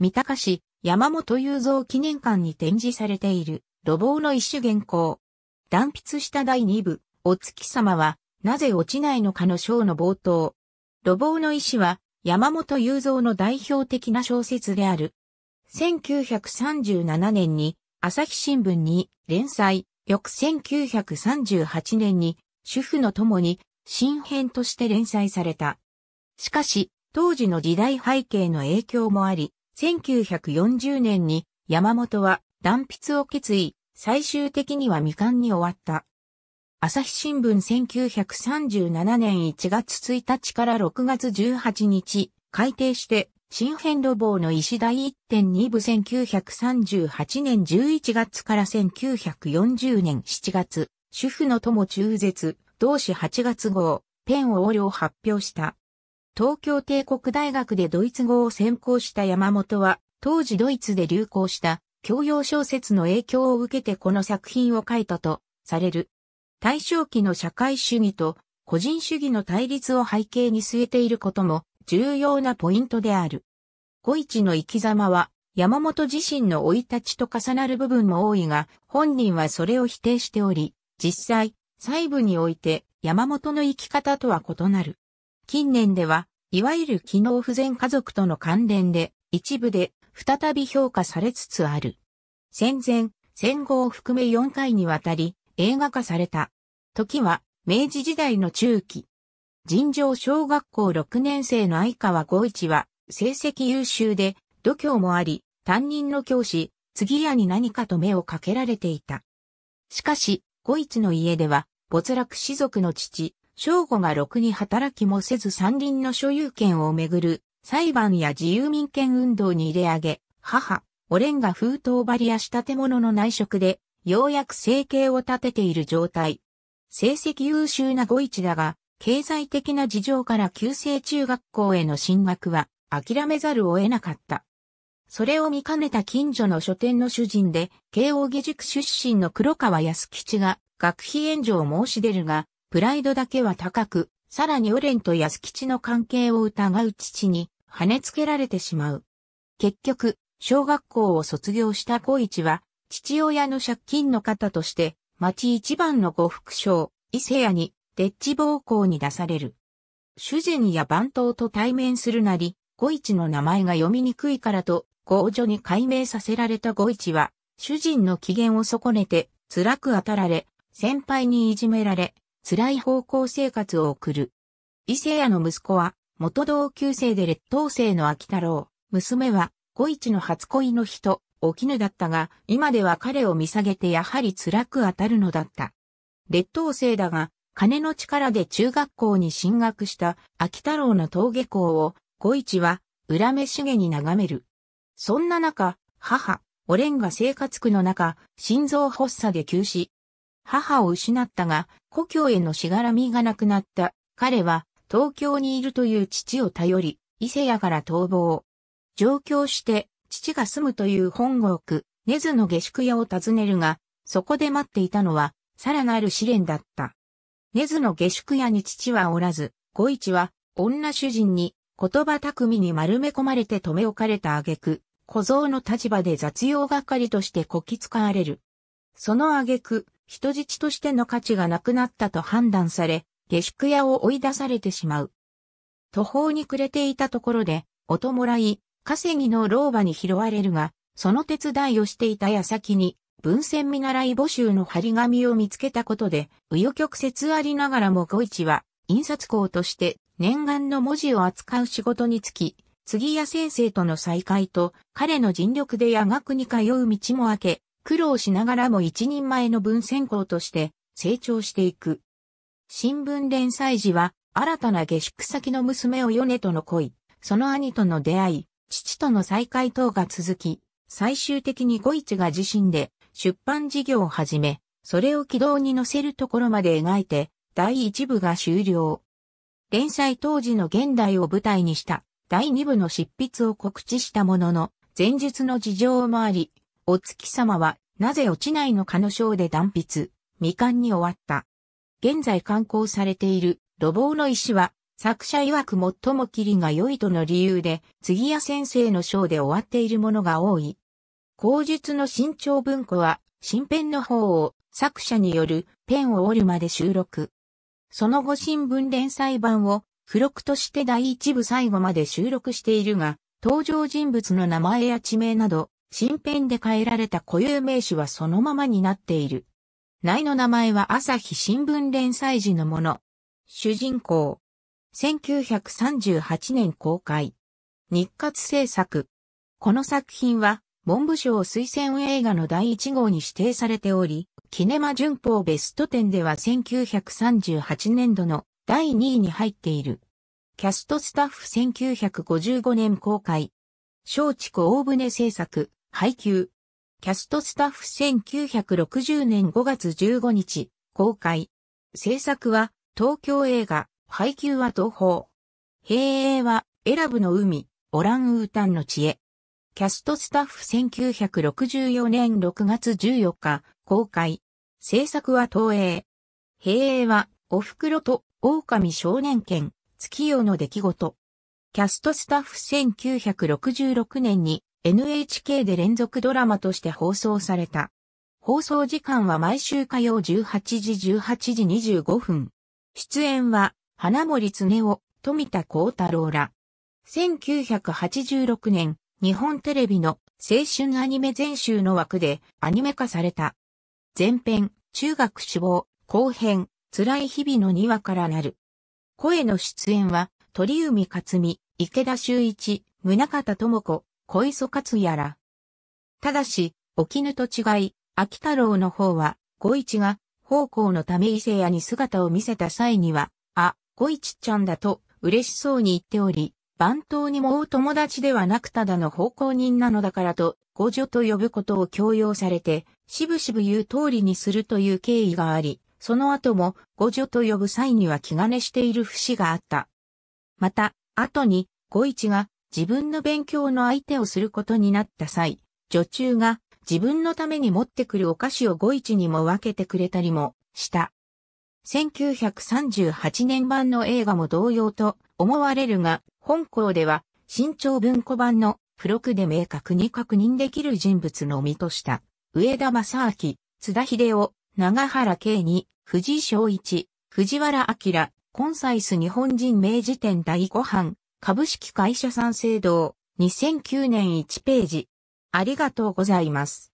三鷹市山本雄三記念館に展示されている路傍の一種原稿。断筆した第二部、お月様はなぜ落ちないのかの章の冒頭。路傍の石は山本雄三の代表的な小説である。1937年に朝日新聞に連載、翌1938年に主婦の共に新編として連載された。しかし、当時の時代背景の影響もあり、1940年に山本は断筆を決意、最終的には未完に終わった。朝日新聞1937年1月1日から6月18日、改定して、新編路棒の石第1.2部1938年11月から1940年7月、主婦の友中絶、同志8月号、ペンを横領発表した。東京帝国大学でドイツ語を専攻した山本は、当時ドイツで流行した教養小説の影響を受けてこの作品を書いたとされる。大正期の社会主義と個人主義の対立を背景に据えていることも重要なポイントである。五一の生き様は山本自身の生い立ちと重なる部分も多いが、本人はそれを否定しており、実際、細部において山本の生き方とは異なる。近年では、いわゆる機能不全家族との関連で、一部で再び評価されつつある。戦前、戦後を含め4回にわたり映画化された。時は明治時代の中期。尋常小学校6年生の相川五一は成績優秀で度胸もあり、担任の教師、次屋に何かと目をかけられていた。しかし、五一の家では没落士族の父、正吾がろくに働きもせず山林の所有権をめぐる裁判や自由民権運動に入れ上げ、母、オレンが封筒張りやした建物の内職で、ようやく生計を立てている状態。成績優秀な五一だが、経済的な事情から旧制中学校への進学は諦めざるを得なかった。それを見かねた近所の書店の主人で、慶応義塾出身の黒川康吉が学費援助を申し出るが、プライドだけは高く、さらにオレンと安吉の関係を疑う父に跳ねつけられてしまう。結局、小学校を卒業した小一は、父親の借金の方として、町一番の呉服商、伊勢屋に、デッチ暴行に出される。主人や番頭と対面するなり、五一の名前が読みにくいからと、合女に改名させられた五一は、主人の機嫌を損ねて、辛く当たられ、先輩にいじめられ、辛い方向生活を送る。伊勢屋の息子は、元同級生で劣等生の秋太郎。娘は、五一の初恋の人、お絹だったが、今では彼を見下げてやはり辛く当たるのだった。劣等生だが、金の力で中学校に進学した秋太郎の登下校を、五一は、恨めしげに眺める。そんな中、母、オレンが生活苦の中、心臓発作で急死。母を失ったが、故郷へのしがらみがなくなった。彼は東京にいるという父を頼り、伊勢屋から逃亡。上京して、父が住むという本国、根津の下宿屋を訪ねるが、そこで待っていたのは、さらなる試練だった。根津の下宿屋に父はおらず、五一は、女主人に、言葉巧みに丸め込まれて留め置かれた挙句、小僧の立場で雑用係としてこき使われる。その挙句、人質としての価値がなくなったと判断され、下宿屋を追い出されてしまう。途方に暮れていたところで、おもらい、稼ぎの老婆に拾われるが、その手伝いをしていた矢先に、文献見習い募集の張り紙を見つけたことで、紆余曲折ありながらも五一は、印刷工として念願の文字を扱う仕事につき、次屋先生との再会と、彼の尽力で夜学に通う道も開け、苦労しながらも一人前の文専校として成長していく。新聞連載時は新たな下宿先の娘を米との恋、その兄との出会い、父との再会等が続き、最終的に五一が自身で出版事業を始め、それを軌道に乗せるところまで描いて、第一部が終了。連載当時の現代を舞台にした第二部の執筆を告知したものの、前述の事情もあり、お月様は、なぜ落ちないのかの章で断筆、未完に終わった。現在刊行されている、路傍の石は、作者曰く最も霧が良いとの理由で、次谷先生の章で終わっているものが多い。口述の新潮文庫は、新編の方を、作者による、ペンを折るまで収録。その後新聞連載版を、付録として第一部最後まで収録しているが、登場人物の名前や地名など、新編で変えられた固有名詞はそのままになっている。内の名前は朝日新聞連載時のもの。主人公。1938年公開。日活制作。この作品は文部省推薦映画の第1号に指定されており、キネマ旬報ベスト10では1938年度の第2位に入っている。キャストスタッフ1955年公開。松竹大船制作。配給。キャストスタッフ1960年5月15日、公開。制作は、東京映画、配給は東宝。平営は、エラブの海、オランウータンの知恵。キャストスタッフ1964年6月14日、公開。制作は東映。平営は、お袋と、狼少年剣、月夜の出来事。キャストスタッフ1966年に、NHK で連続ドラマとして放送された。放送時間は毎週火曜18時18時25分。出演は、花森常夫、富田幸太郎ら。1986年、日本テレビの青春アニメ全集の枠でアニメ化された。前編、中学志望、後編、辛い日々の2話からなる。声の出演は、鳥海克美、池田修一、宗方智子、小磯勝やら。ただし、沖絹と違い、秋太郎の方は、五一が、奉公のため伊勢屋に姿を見せた際には、あ、五一ちゃんだと、嬉しそうに言っており、番頭にも大友達ではなくただの奉公人なのだからと、五女と呼ぶことを強要されて、しぶしぶ言う通りにするという経緯があり、その後も五女と呼ぶ際には気兼ねしている節があった。また、後に、五一が自分の勉強の相手をすることになった際、女中が自分のために持ってくるお菓子を五一にも分けてくれたりもした。1938年版の映画も同様と思われるが、本校では新潮文庫版の付録で明確に確認できる人物の身とした、上田正明、津田秀夫、長原圭二、藤井昭一、藤原明、コンサイス日本人名辞典第5版、株式会社三省堂、2009年1ページ。ありがとうございます。